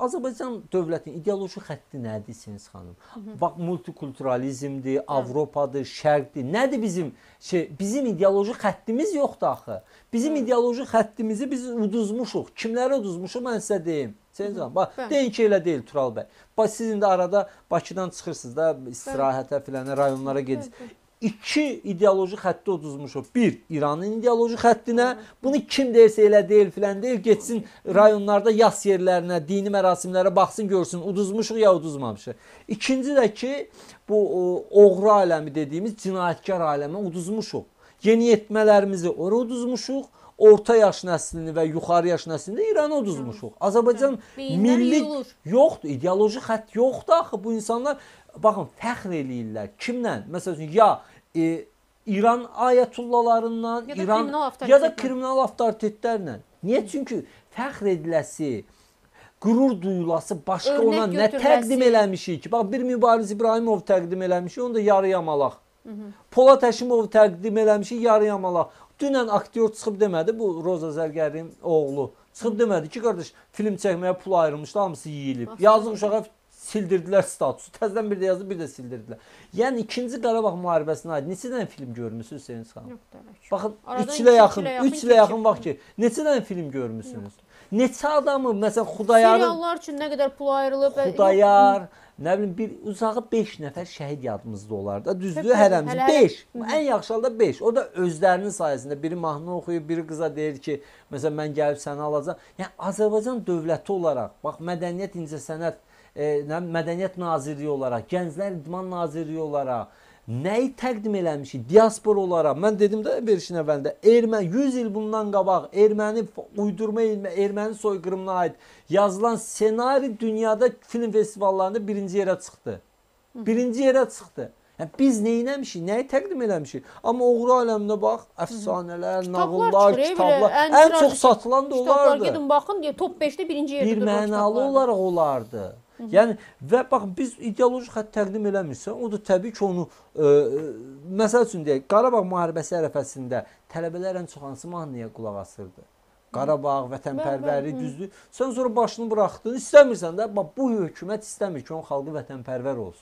Azərbaycan dövlətinin ideoloji xətti nədir Seniz xanım? Hı -hı. Bax multikulturalizmdir, Hı. Hə. Avropadır, Şərqdir. Nədir bizim şey bizim ideoloji xəttimiz yoxdur axı. Bizim Hı. Hə. ideoloji xəttimizi biz uduzmuşuq. Kimlərə uduzmuşuq mən sizə deyim. Seniz xanım, bax Hı. deyin ki elə deyil Tural bəy. Bax siz indi arada Bakıdan çıxırsınız da istirahətə filan rayonlara gedirsiniz iki ideoloji xətti uduzmuşuq. Bir, İranın ideoloji xəttinə, bunu kim deyirsə elə deyil filan deyil, getsin rayonlarda yas yerlərinə, dini mərasimlərə baxsın, görsün, uduzmuşuq ya uduzmamışıq. İkinci də ki, bu oğru aləmi dediyimiz cinayətkar aləmə uduzmuşuq. Yeniyetmələrimizi ora uduzmuşuq orta yaş nəslini və yuxarı yaş nəslini İrana uduzmuşuq. Azərbaycan milli yoxdur, ideoloji xətt yoxdur axı bu insanlar baxın fəxr eləyirlər. Kimlə? Məsələn, ya e, İran ayətullalarından, ya da İran kriminal ya da kriminal avtoritetlərlə. Niyə? Çünki fəxr ediləsi, qürur duyulası, başqa Örnək ona götürləsi. nə təqdim eləmişik ki? Bax bir Mübariz İbrahimov təqdim eləmişik, onu da yarıyamalaq. Polad Həşimov təqdim eləmişik, yarıyamalaq. Dünən aktyor çıxıb demədi, bu Roza Zərgərin oğlu. Çıxıb demədi ki, qardaş, film çəkməyə pul ayrılmışdı, hamısı yeyilib. Yazıq uşağa sildirdilər statusu. Təzədən bir də yazdı, bir də sildirdilər. Yəni 2-ci Qarabağ müharibəsinə aid neçə dənə film görmüsünüz Hüseyn xanım? Yox dələ. Baxın 3 ilə yaxın, 3 ilə yaxın vaxt ki, neçə dənə film görmüsünüz? Yoxdur. Neçə adamı, məsələn, Xudayarın Seriallar üçün nə qədər pul ayrılıb? Xudayar, yox Nə bilim bir uzağı 5 nəfər şəhid yadımızda olar da. Düzdür, hərəmiz 5. Ən yaxşı halda 5. O da özlərinin sayəsində biri mahnı oxuyur, biri qıza deyir ki, məsələn mən gəlib səni alacağam. Yəni Azərbaycan dövləti olaraq, bax mədəniyyət incəsənət, e, mədəniyyət nazirliyi olaraq, gənclər idman nazirliyi olaraq nəyi təqdim eləmişik diasporalara? Mən dedim də verişin əvvəlində erməni 100 il bundan qabaq erməni uydurma erməni soyqırımına aid yazılan ssenari dünyada film festivallarında birinci yerə çıxdı. Birinci yerə çıxdı. Yəni biz nə etmişik, nəyi təqdim eləmişik? Amma oğru aləminə bax, əfsanələr, nağıllar, kitablar ən çox satılan da onlardır. Kitablar gedin baxın, top 5-də birinci yerdə durur. Bir mənalı olaraq olardı. Yəni və bax biz ideoloji xətt təqdim eləmirsə, o da təbii ki, onu ə, e, e, məsəl üçün deyək, Qarabağ müharibəsi ərəfəsində tələbələr ən çox hansı mahnıya qulaq asırdı? Qarabağ vətənpərvəri düzdür. Sən sonra başını buraxdın, istəmirsən də bax bu hökumət istəmir ki, onun xalqı vətənpərvər olsun.